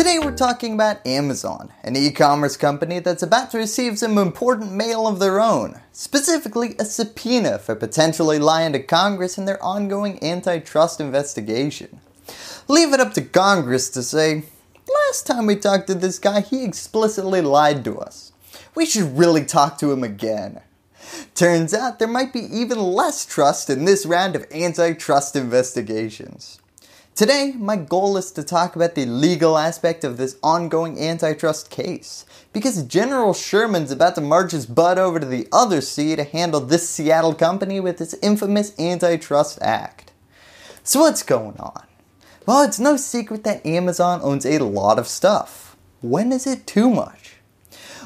Today we're talking about Amazon, an e-commerce company that's about to receive some important mail of their own, specifically a subpoena for potentially lying to Congress in their ongoing antitrust investigation. Leave it up to Congress to say, last time we talked to this guy he explicitly lied to us. We should really talk to him again. Turns out there might be even less trust in this round of antitrust investigations. Today, my goal is to talk about the legal aspect of this ongoing antitrust case, because General Sherman's about to march his butt over to the other sea to handle this Seattle company with its infamous antitrust act. So what's going on? Well, it's no secret that Amazon owns a lot of stuff. When is it too much?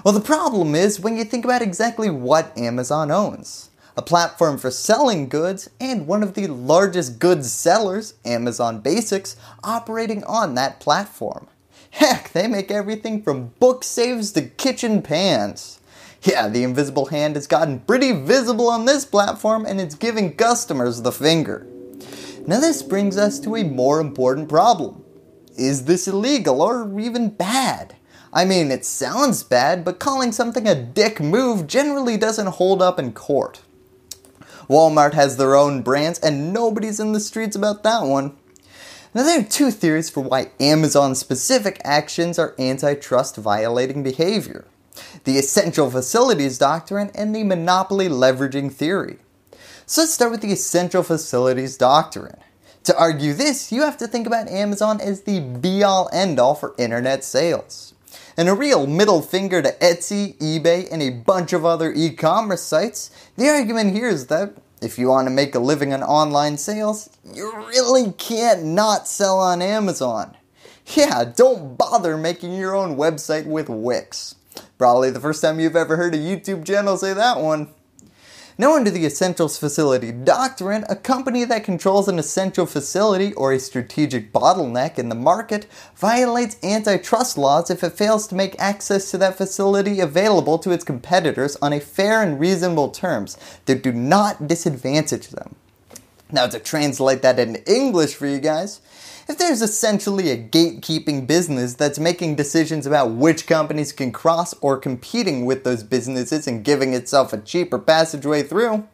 Well, the problem is when you think about exactly what Amazon owns a platform for selling goods, and one of the largest goods sellers, Amazon Basics, operating on that platform. Heck, they make everything from book saves to kitchen pans. Yeah, the invisible hand has gotten pretty visible on this platform and it's giving customers the finger. Now this brings us to a more important problem. Is this illegal or even bad? I mean, it sounds bad, but calling something a dick move generally doesn't hold up in court. Walmart has their own brands, and nobody's in the streets about that one. Now, there are two theories for why Amazon specific actions are antitrust violating behavior the essential facilities doctrine and the monopoly leveraging theory. So, let's start with the essential facilities doctrine. To argue this, you have to think about Amazon as the be all end all for internet sales and a real middle finger to Etsy, eBay, and a bunch of other e-commerce sites, the argument here is that if you want to make a living on online sales, you really can't not sell on Amazon. Yeah, don't bother making your own website with Wix. Probably the first time you've ever heard a YouTube channel say that one. Now under the Essentials Facility Doctrine, a company that controls an essential facility or a strategic bottleneck in the market violates antitrust laws if it fails to make access to that facility available to its competitors on a fair and reasonable terms that do not disadvantage them. Now to translate that into English for you guys, if there's essentially a gatekeeping business that's making decisions about which companies can cross or competing with those businesses and giving itself a cheaper passageway through,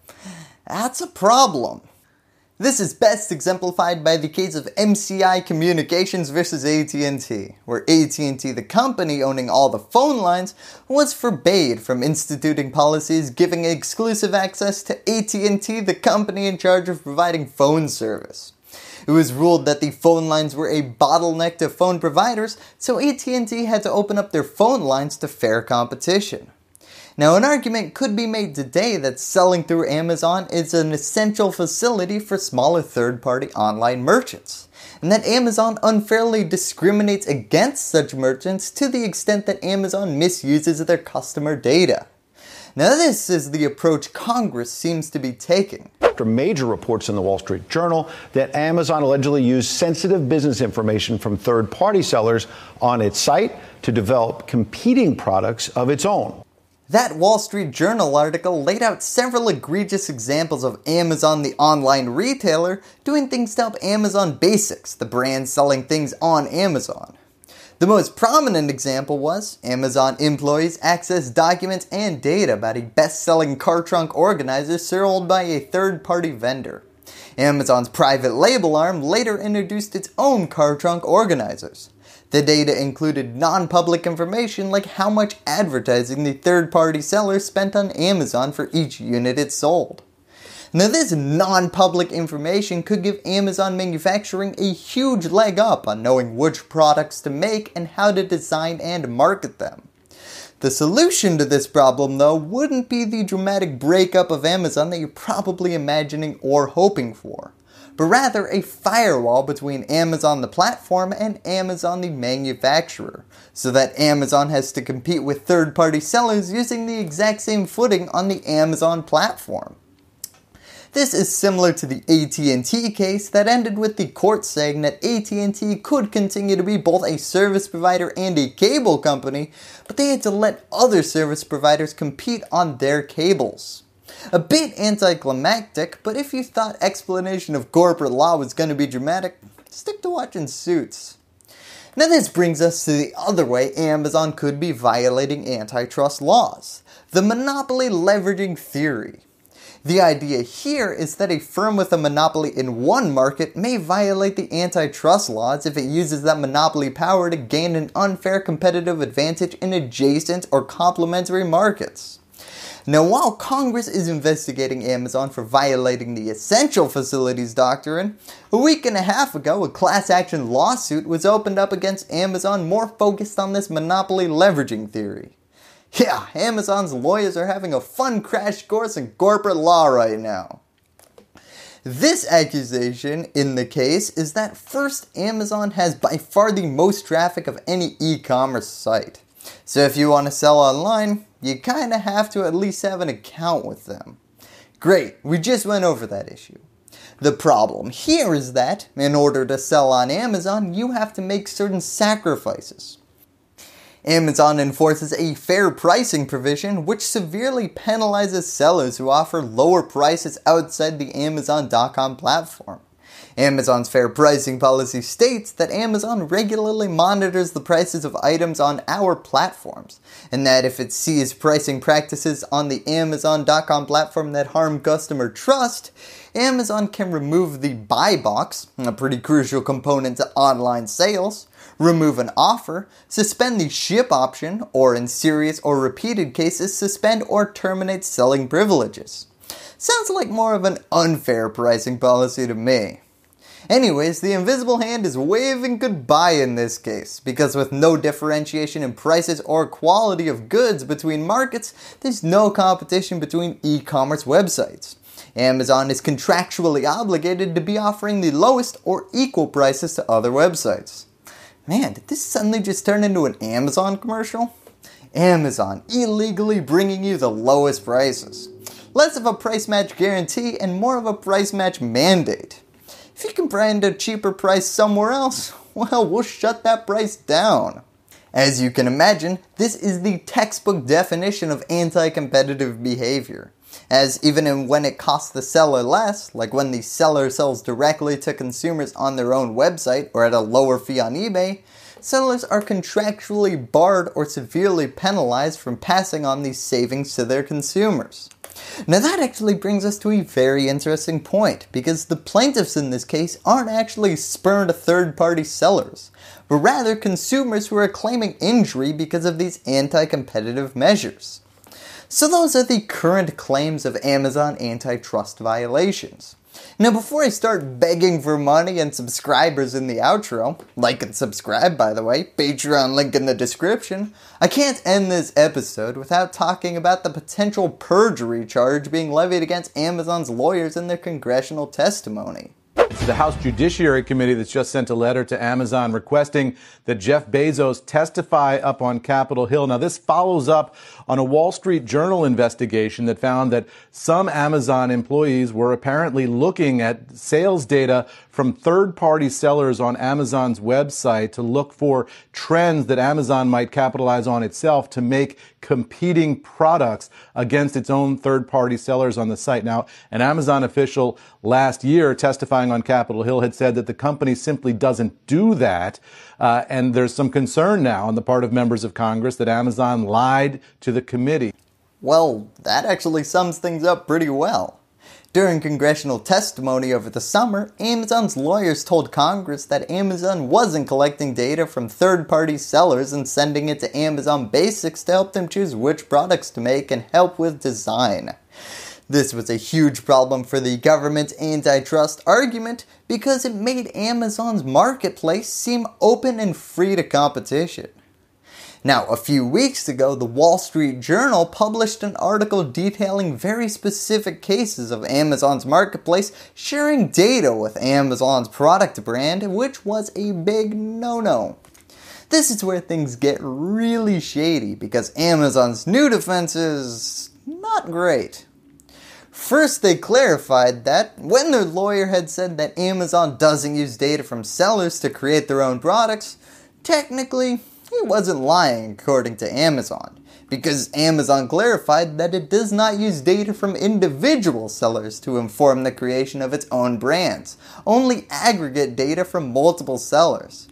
that's a problem. This is best exemplified by the case of MCI Communications versus AT&T, where AT&T, the company owning all the phone lines, was forbade from instituting policies giving exclusive access to AT&T, the company in charge of providing phone service. It was ruled that the phone lines were a bottleneck to phone providers, so AT&T had to open up their phone lines to fair competition. Now, an argument could be made today that selling through Amazon is an essential facility for smaller third party online merchants, and that Amazon unfairly discriminates against such merchants to the extent that Amazon misuses their customer data. Now, this is the approach Congress seems to be taking after major reports in the Wall Street Journal that Amazon allegedly used sensitive business information from third party sellers on its site to develop competing products of its own. That Wall Street Journal article laid out several egregious examples of Amazon the online retailer doing things to help Amazon Basics, the brand selling things on Amazon. The most prominent example was Amazon employees access documents and data about a best-selling car trunk organizer sold by a third-party vendor. Amazon's private label arm later introduced its own car trunk organizers. The data included non-public information like how much advertising the third-party seller spent on Amazon for each unit it sold. Now, this non public information could give Amazon manufacturing a huge leg up on knowing which products to make and how to design and market them. The solution to this problem, though, wouldn't be the dramatic breakup of Amazon that you're probably imagining or hoping for, but rather a firewall between Amazon the platform and Amazon the manufacturer, so that Amazon has to compete with third party sellers using the exact same footing on the Amazon platform. This is similar to the AT&T case that ended with the court saying that AT&T could continue to be both a service provider and a cable company, but they had to let other service providers compete on their cables. A bit anticlimactic, but if you thought explanation of corporate law was going to be dramatic, stick to watching Suits. Now this brings us to the other way Amazon could be violating antitrust laws, the monopoly leveraging theory. The idea here is that a firm with a monopoly in one market may violate the antitrust laws if it uses that monopoly power to gain an unfair competitive advantage in adjacent or complementary markets. Now, while Congress is investigating Amazon for violating the Essential Facilities Doctrine, a week and a half ago, a class action lawsuit was opened up against Amazon more focused on this monopoly leveraging theory. Yeah, Amazon's lawyers are having a fun crash course in corporate law right now. This accusation in the case is that first, Amazon has by far the most traffic of any e commerce site. So if you want to sell online, you kind of have to at least have an account with them. Great, we just went over that issue. The problem here is that, in order to sell on Amazon, you have to make certain sacrifices. Amazon enforces a fair pricing provision which severely penalizes sellers who offer lower prices outside the Amazon.com platform. Amazon's fair pricing policy states that Amazon regularly monitors the prices of items on our platforms, and that if it sees pricing practices on the Amazon.com platform that harm customer trust, Amazon can remove the buy box, a pretty crucial component to online sales, remove an offer, suspend the ship option, or in serious or repeated cases, suspend or terminate selling privileges. Sounds like more of an unfair pricing policy to me. Anyways, the invisible hand is waving goodbye in this case, because with no differentiation in prices or quality of goods between markets, there's no competition between e-commerce websites. Amazon is contractually obligated to be offering the lowest or equal prices to other websites. Man, did this suddenly just turn into an Amazon commercial? Amazon illegally bringing you the lowest prices. Less of a price match guarantee and more of a price match mandate. If you can find a cheaper price somewhere else, well, we'll shut that price down. As you can imagine, this is the textbook definition of anti-competitive behavior. As even when it costs the seller less, like when the seller sells directly to consumers on their own website or at a lower fee on eBay, sellers are contractually barred or severely penalized from passing on these savings to their consumers. Now that actually brings us to a very interesting point, because the plaintiffs in this case aren't actually spurned third party sellers, but rather consumers who are claiming injury because of these anti-competitive measures. So those are the current claims of Amazon antitrust violations. Now, before I start begging for money and subscribers in the outro, like and subscribe by the way, Patreon link in the description, I can't end this episode without talking about the potential perjury charge being levied against Amazon's lawyers in their congressional testimony. It's the House Judiciary Committee that's just sent a letter to Amazon requesting that Jeff Bezos testify up on Capitol Hill. Now, this follows up on a Wall Street Journal investigation that found that some Amazon employees were apparently looking at sales data from third party sellers on Amazon's website to look for trends that Amazon might capitalize on itself to make competing products against its own third party sellers on the site. Now, an Amazon official last year testifying on on Capitol Hill had said that the company simply doesn't do that. Uh, and there's some concern now on the part of members of Congress that Amazon lied to the committee. Well, that actually sums things up pretty well. During congressional testimony over the summer, Amazon's lawyers told Congress that Amazon wasn't collecting data from third-party sellers and sending it to Amazon Basics to help them choose which products to make and help with design. This was a huge problem for the government's antitrust argument because it made Amazon's marketplace seem open and free to competition. Now, a few weeks ago, the Wall Street Journal published an article detailing very specific cases of Amazon's marketplace sharing data with Amazon's product brand, which was a big no-no. This is where things get really shady because Amazon's new defense is not great. First, they clarified that when their lawyer had said that Amazon doesn't use data from sellers to create their own products, technically, he wasn't lying according to Amazon, because Amazon clarified that it does not use data from individual sellers to inform the creation of its own brands, only aggregate data from multiple sellers.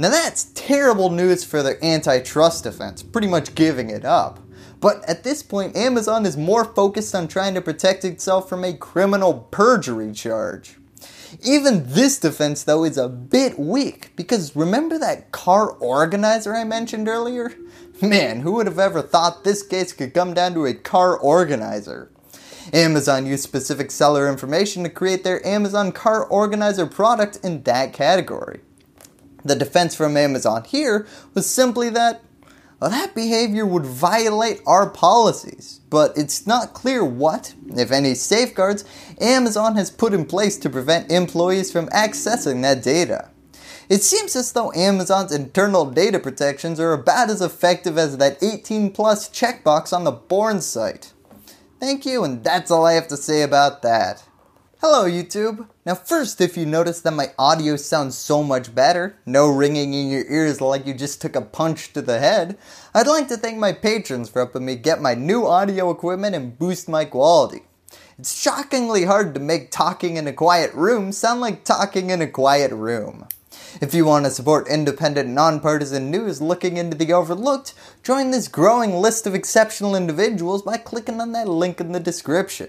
Now that's terrible news for their antitrust defense, pretty much giving it up. But at this point, Amazon is more focused on trying to protect itself from a criminal perjury charge. Even this defense, though, is a bit weak because remember that car organizer I mentioned earlier? Man, who would have ever thought this case could come down to a car organizer? Amazon used specific seller information to create their Amazon Car Organizer product in that category. The defense from Amazon here was simply that well, that behavior would violate our policies, but it's not clear what, if any, safeguards Amazon has put in place to prevent employees from accessing that data. It seems as though Amazon's internal data protections are about as effective as that 18 plus checkbox on the Born site. Thank you, and that's all I have to say about that. Hello, YouTube. Now first, if you notice that my audio sounds so much better, no ringing in your ears like you just took a punch to the head, I'd like to thank my patrons for helping me get my new audio equipment and boost my quality. It's shockingly hard to make talking in a quiet room sound like talking in a quiet room. If you want to support independent, nonpartisan news looking into the overlooked, join this growing list of exceptional individuals by clicking on that link in the description.